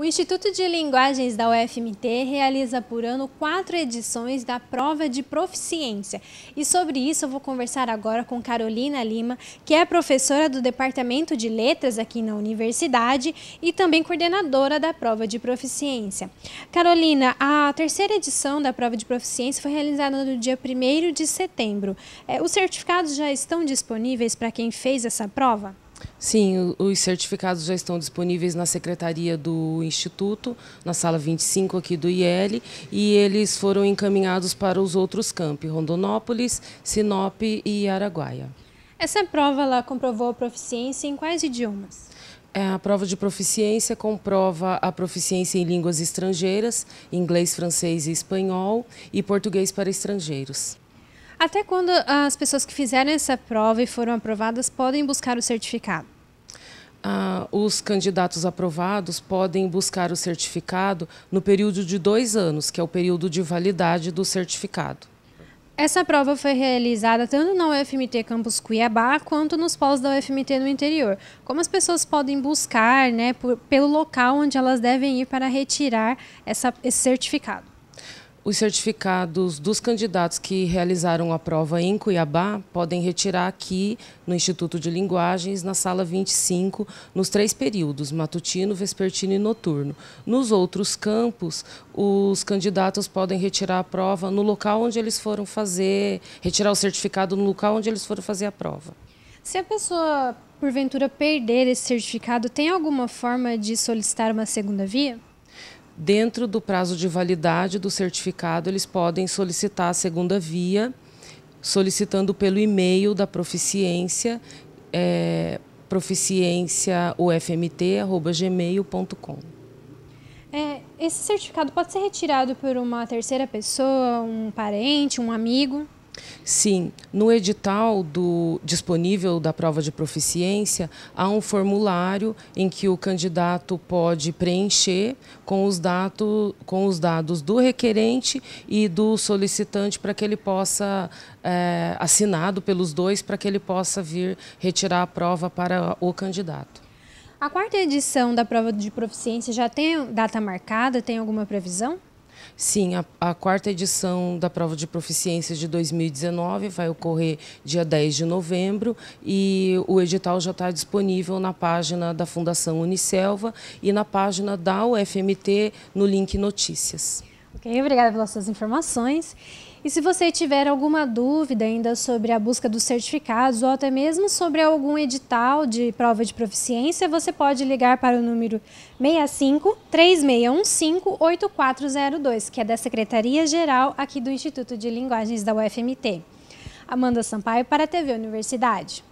O Instituto de Linguagens da UFMT realiza por ano quatro edições da prova de proficiência. E sobre isso eu vou conversar agora com Carolina Lima, que é professora do Departamento de Letras aqui na universidade e também coordenadora da prova de proficiência. Carolina, a terceira edição da prova de proficiência foi realizada no dia 1 de setembro. É, os certificados já estão disponíveis para quem fez essa prova? Sim, os certificados já estão disponíveis na secretaria do Instituto, na sala 25 aqui do IEL, e eles foram encaminhados para os outros campi, Rondonópolis, Sinop e Araguaia. Essa prova ela comprovou a proficiência em quais idiomas? É a prova de proficiência comprova a proficiência em línguas estrangeiras, inglês, francês e espanhol, e português para estrangeiros. Até quando as pessoas que fizeram essa prova e foram aprovadas podem buscar o certificado? Ah, os candidatos aprovados podem buscar o certificado no período de dois anos, que é o período de validade do certificado. Essa prova foi realizada tanto na UFMT Campus Cuiabá quanto nos polos da UFMT no interior. Como as pessoas podem buscar né, por, pelo local onde elas devem ir para retirar essa, esse certificado? Os certificados dos candidatos que realizaram a prova em Cuiabá podem retirar aqui no Instituto de Linguagens, na sala 25, nos três períodos, matutino, vespertino e noturno. Nos outros campos, os candidatos podem retirar a prova no local onde eles foram fazer, retirar o certificado no local onde eles foram fazer a prova. Se a pessoa, porventura, perder esse certificado, tem alguma forma de solicitar uma segunda via? Dentro do prazo de validade do certificado, eles podem solicitar a segunda via, solicitando pelo e-mail da proficiência, é, proficiênciaufmt.gmail.com. É, esse certificado pode ser retirado por uma terceira pessoa, um parente, um amigo? Sim, no edital do disponível da prova de proficiência há um formulário em que o candidato pode preencher com os dados com os dados do requerente e do solicitante para que ele possa é, assinado pelos dois para que ele possa vir retirar a prova para o candidato. A quarta edição da prova de proficiência já tem data marcada? Tem alguma previsão? Sim, a, a, quarta edição da prova de proficiência de 2019 vai ocorrer dia 10 de novembro e o edital já está disponível na página da Fundação Unicelva e na página da UFMT no link Notícias. Ok, obrigada pelas suas informações. E se você tiver alguma dúvida ainda sobre a busca dos certificados ou até mesmo sobre algum edital de prova de proficiência, você pode ligar para o número 65 3615 8402, que é da Secretaria Geral aqui do Instituto de Linguagens da UFMT. Amanda Sampaio para a TV Universidade.